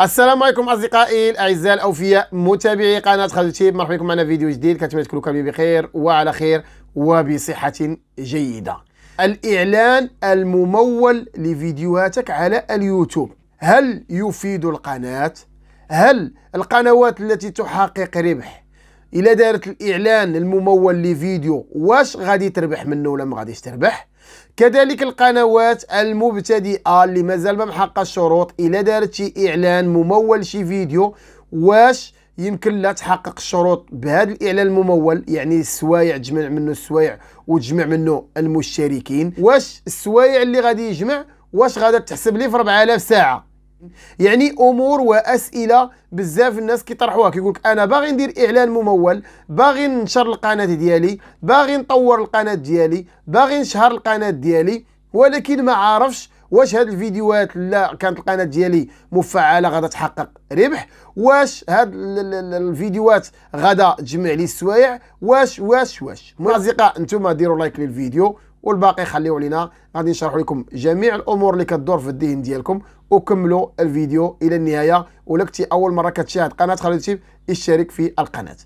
السلام عليكم اصدقائي الاعزاء الاوفياء متابعي قناه خالد تيب مرحبا بكم معنا فيديو جديد كنتمنى تكونوا كاملين بخير وعلى خير وبصحه جيده الاعلان الممول لفيديوهاتك على اليوتيوب هل يفيد القناه هل القنوات التي تحقق ربح الى دارت الاعلان الممول لفيديو واش غادي تربح منه ولا ما غاديش تربح كذلك القنوات المبتدئه اللي مازال ما محققه الشروط الا دارت شي اعلان ممول شي فيديو واش يمكن لا تحقق الشروط بهذا الاعلان الممول يعني السوايع تجمع منه السوايع وتجمع منه المشتركين واش السوايع اللي غادي يجمع واش غادي تحسب لي في 4000 ساعه يعني امور واسئله بزاف الناس كيطرحوها كيقول لك انا باغي ندير اعلان ممول باغي ننشر القناه ديالي باغي نطور القناه ديالي باغي نشهر القناه ديالي ولكن ما عارفش واش هاد الفيديوهات لا كانت القناه ديالي مفعله غادا تحقق ربح واش هاد الفيديوهات غادا تجمع لي السوايع واش واش واش اصدقاء انتم ديروا لايك للفيديو والباقي خليوه علينا غادي نشرح لكم جميع الامور اللي كدور في الذهن ديالكم وكملوا الفيديو الى النهايه كنتي اول مره كتشاهد قناه خالد الشيف اشترك في القناه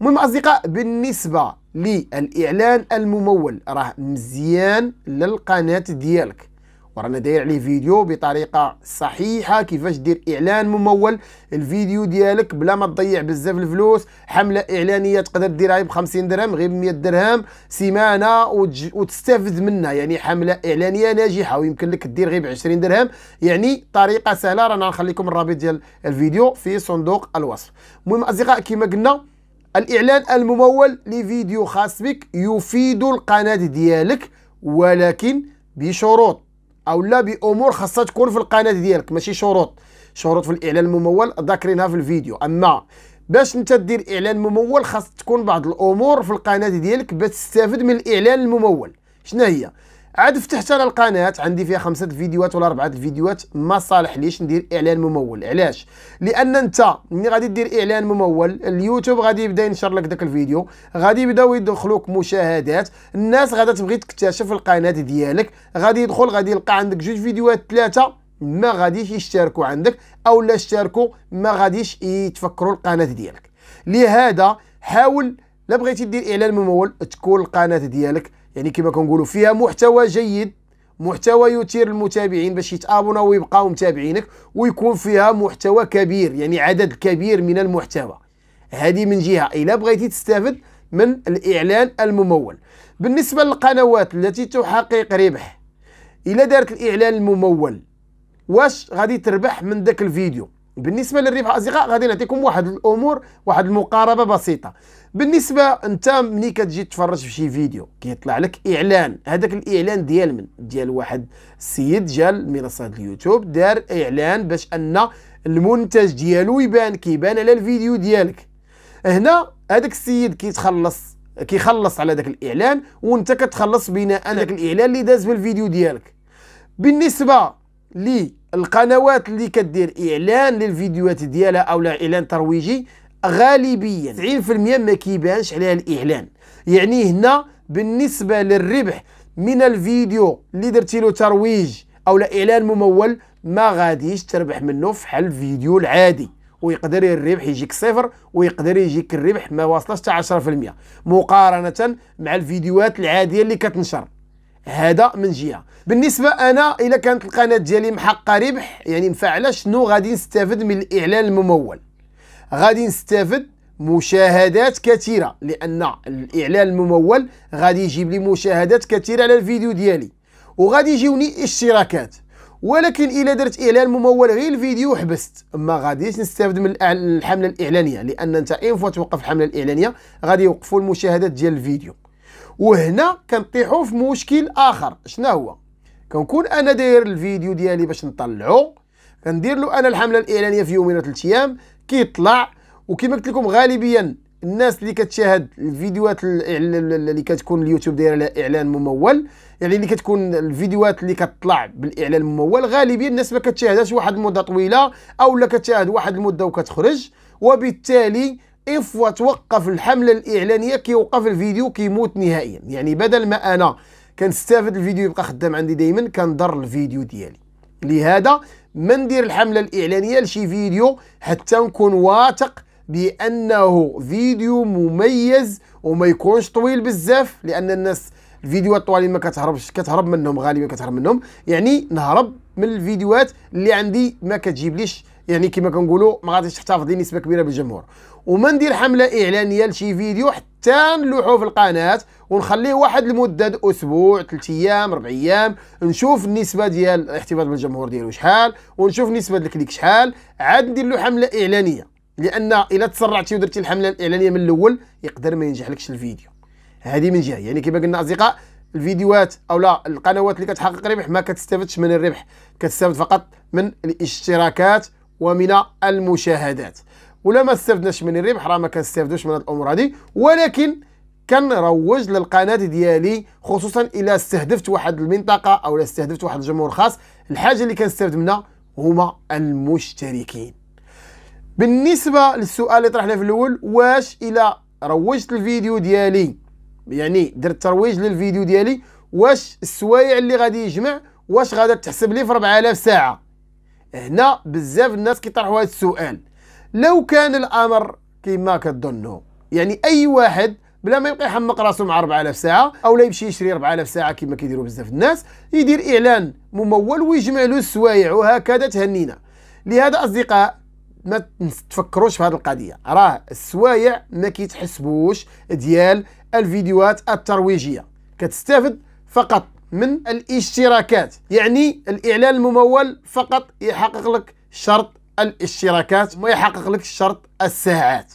المهم اصدقاء بالنسبه للاعلان الممول راه مزيان للقناه ديالك ورانا داير عليه فيديو بطريقه صحيحه كيفاش دير اعلان ممول الفيديو ديالك بلا ما تضيع بزاف الفلوس حمله اعلانيه تقدر ديرها ب 50 درهم غير ب 100 درهم سيمانه وتج... وتستافد منها يعني حمله اعلانيه ناجحه ويمكن لك دير غير ب 20 درهم يعني طريقه سهله رانا نخليكم الرابط ديال الفيديو في صندوق الوصف المهم اصدقاء كما قلنا الاعلان الممول لفيديو خاص بك يفيد القناه ديالك ولكن بشروط او لا بامور خاصها تكون في القناه ديالك ماشي شروط شروط في الاعلان الممول ذاكرينها في الفيديو اما باش انت دير اعلان ممول خاص تكون بعض الامور في القناه ديالك باش تستافد من الاعلان الممول شنو هي عاد فتحت انا القناه عندي فيها خمسه الفيديوهات ولا اربعه الفيديوهات ما صالح ليش ندير اعلان ممول علاش لان انت ملي غادي دير اعلان ممول اليوتيوب غادي يبدا ينشر لك داك الفيديو غادي يبداو يدخلوك مشاهدات الناس غادي تبغي تكتشف القناه ديالك غادي يدخل غادي يلقى عندك جوج فيديوهات ثلاثه ما غاديش يشتركوا عندك او لا اشتركوا ما غاديش يتفكروا القناه ديالك لهذا حاول لا بغيتي دير اعلان ممول تكون القناه ديالك يعني كما كنقولوا فيها محتوى جيد محتوى يثير المتابعين باش يتابونا ويبقاو متابعينك ويكون فيها محتوى كبير يعني عدد كبير من المحتوى هذه من جهه الا بغيتي تستافد من الاعلان الممول بالنسبه للقنوات التي تحقق ربح الا دارت الاعلان الممول واش غادي تربح من ذاك الفيديو بالنسبه للربح اصدقاء غادي نعطيكم واحد الامور واحد المقاربه بسيطه بالنسبه انت ملي كتجي تتفرج في شي فيديو كيطلع لك اعلان هذاك الاعلان ديال من ديال واحد السيد جا لمنصه اليوتيوب دار اعلان باش ان المنتج ديالو يبان كيبان على الفيديو ديالك هنا هذاك السيد كيتخلص كيخلص على ذاك الاعلان وانت كتخلص بناء على ذاك الاعلان اللي داز بالفيديو ديالك بالنسبه للقنوات اللي كدير اعلان للفيديوهات ديالها او لا اعلان ترويجي غالبيا 90% ما كيبانش عليها الاعلان يعني هنا بالنسبه للربح من الفيديو اللي درتي له ترويج او لا اعلان ممول ما غاديش تربح منه فحال الفيديو العادي ويقدر الربح يجيك صفر ويقدر يجيك الربح ما واصلش حتى 10% مقارنه مع الفيديوهات العاديه اللي كتنشر هذا من جهه بالنسبه انا الا كانت القناه ديالي محقه ربح يعني مفعله شنو غادي نستافد من الاعلان الممول غادي نستافد مشاهدات كثيره لان الاعلان الممول غادي يجيب لي مشاهدات كثيره على الفيديو ديالي وغادي يجيوني اشتراكات ولكن الا درت اعلان ممول غير الفيديو وحبست ما غاديش نستافد من الحمله الاعلانيه لان انت اين فوا توقف الحمله الاعلانيه غادي يوقفوا المشاهدات ديال الفيديو وهنا كنطيحوا في مشكل اخر شنو هو كنكون انا داير الفيديو ديالي باش نطلعو كندير له انا الحمله الاعلانيه في يومين ثلاث ايام كيطلع وكما قلت لكم غالبيا الناس اللي كتشاهد الفيديوهات اللي كتكون اليوتيوب دايره لها اعلان ممول يعني اللي كتكون الفيديوهات اللي كتطلع بالاعلان الممول غالبيا الناس ما كتشاهدهاش واحد المده طويله او لا كتشاهد واحد المده وكتخرج وبالتالي اف توقف الحمله الاعلانيه كيوقف الفيديو كيموت نهائيا يعني بدل ما انا كنستافد الفيديو يبقى خدام عندي دائما كنضر الفيديو ديالي لهذا ما ندير الحمله الاعلانيه لشي فيديو حتى نكون واثق بانه فيديو مميز وما يكونش طويل بزاف لان الناس الفيديوهات الطوالين ما كتهربش كتهرب منهم غالبا كتهرب منهم يعني نهرب من الفيديوهات اللي عندي ما كتجيبليش يعني كما كنقولوا ما غاديش تحتفظ نسبه كبيره بالجمهور وما ندير حمله اعلانيه لشي فيديو حتى نلوحو في القناه ونخليه واحد المده اسبوع ثلاث ايام اربع ايام نشوف النسبه ديال الاحتفاظ بالجمهور ديالو شحال ونشوف نسبه الكليك شحال عاد ندير له حمله اعلانيه لان الا تسرعتي ودرتي الحمله الاعلانيه من الاول يقدر ما ينجحلكش الفيديو هذه من جهه يعني كما قلنا اصدقاء الفيديوهات او لا القنوات اللي كتحقق ربح ما كتستافدش من الربح كتستافد فقط من الاشتراكات ومن المشاهدات ولا ما استفدناش من الربح راه ما كنستافدوش من هاد الامور هادي ولكن كنروج للقناه ديالي خصوصا الا استهدفت واحد المنطقه او استهدفت واحد الجمهور خاص الحاجه اللي كنستافد منها هما المشتركين بالنسبه للسؤال اللي طرحناه في الاول واش الا روجت الفيديو ديالي يعني درت ترويج للفيديو ديالي واش السوايع اللي غادي يجمع واش غادي تحسب لي في 4000 ساعه هنا بزاف الناس كيطرحوا هذا السؤال لو كان الامر كما كتظنوا يعني اي واحد بلا ما يبقى يحمق راسو مع 4000 ساعه او لا يمشي يشري 4000 ساعه كما كيديروا بزاف الناس يدير اعلان ممول ويجمع له السوايع وهكذا تهنينا لهذا اصدقاء ما تفكروش في هذه القضيه راه السوايع ما كيتحسبوش ديال الفيديوهات الترويجيه كتستافد فقط من الاشتراكات يعني الإعلان الممول فقط يحقق لك شرط الاشتراكات وما يحقق لك شرط الساعات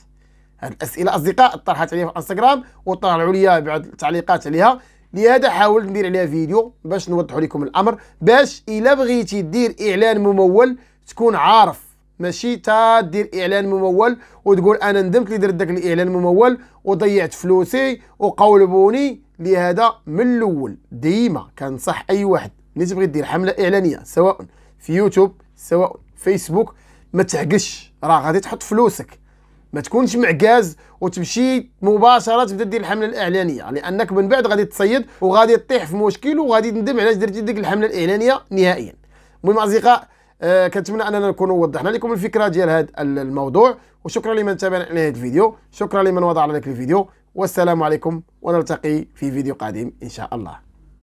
هذه الأسئلة أصدقاء طرحت عليها في انستغرام وطلعوا لي بعض التعليقات عليها لهذا حاولت ندير عليها فيديو باش نوضح لكم الأمر باش إلا بغيتي دير إعلان ممول تكون عارف ماشي تا دير اعلان ممول وتقول انا ندمت لي درت داك الاعلان الممول وضيعت فلوسي وقولبوني لهذا من الاول ديما كنصح اي واحد اللي تبغي دير حمله اعلانيه سواء في يوتيوب سواء فيسبوك ما تعقش راه غادي تحط فلوسك ما تكونش معكاز وتمشي مباشره تبدا دير الحمله الاعلانيه لانك من بعد غادي تصيد وغادي تطيح في مشكل وغادي تندم علاش درتي ديك الحمله الاعلانيه نهائيا المهم اصدقاء آه كنتمنى اننا نكون وضحنا لكم الفكره ديال هذا الموضوع وشكرا لمن تابعنا على هذا الفيديو شكرا لمن وضع لك الفيديو والسلام عليكم ونلتقي في فيديو قادم ان شاء الله